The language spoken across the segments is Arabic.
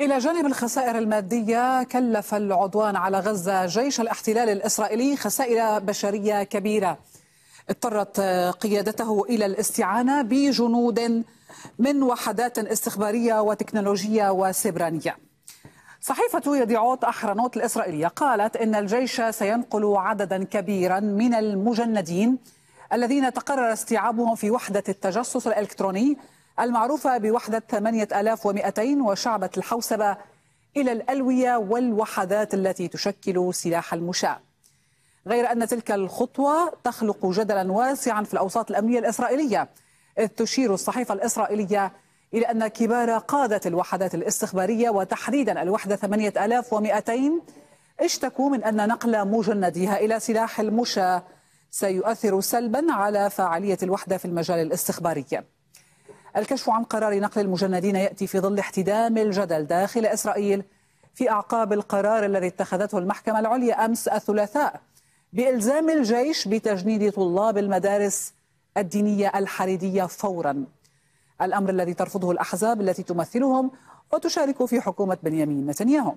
إلى جانب الخسائر المادية كلف العدوان على غزة جيش الاحتلال الإسرائيلي خسائر بشرية كبيرة اضطرت قيادته إلى الاستعانة بجنود من وحدات استخبارية وتكنولوجية وسبرانية صحيفة يديعوت أحرنوت الإسرائيلية قالت إن الجيش سينقل عددا كبيرا من المجندين الذين تقرر استيعابهم في وحدة التجسس الإلكتروني المعروفة بوحدة 8200 وشعبت الحوسبة إلى الألوية والوحدات التي تشكل سلاح المشاة غير أن تلك الخطوة تخلق جدلا واسعا في الأوساط الأمنية الإسرائيلية إذ تشير الصحيفة الإسرائيلية إلى أن كبار قادة الوحدات الاستخبارية وتحديدا الوحدة 8200 اشتكوا من أن نقل مجنديها إلى سلاح المشاة سيؤثر سلبا على فعالية الوحدة في المجال الاستخباري الكشف عن قرار نقل المجندين يأتي في ظل احتدام الجدل داخل إسرائيل في أعقاب القرار الذي اتخذته المحكمة العليا أمس الثلاثاء بإلزام الجيش بتجنيد طلاب المدارس الدينية الحريدية فورا الأمر الذي ترفضه الأحزاب التي تمثلهم وتشارك في حكومة بنيامين نتنياهو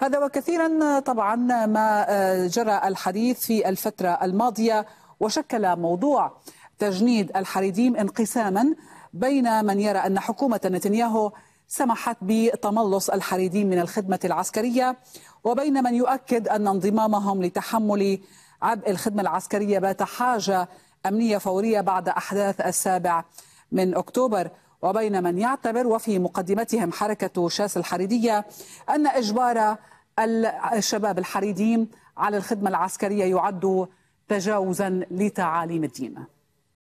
هذا وكثيرا طبعا ما آه، جرى الحديث في الفترة الماضية وشكل موضوع تجنيد الحريديم انقساما بين من يرى أن حكومة نتنياهو سمحت بتملص الحريدين من الخدمة العسكرية وبين من يؤكد أن انضمامهم لتحمل عبء الخدمة العسكرية بات حاجة أمنية فورية بعد أحداث السابع من أكتوبر وبين من يعتبر وفي مقدمتهم حركة شاس الحريدية أن إجبار الشباب الحريديم على الخدمة العسكرية يعد تجاوزا لتعاليم الدين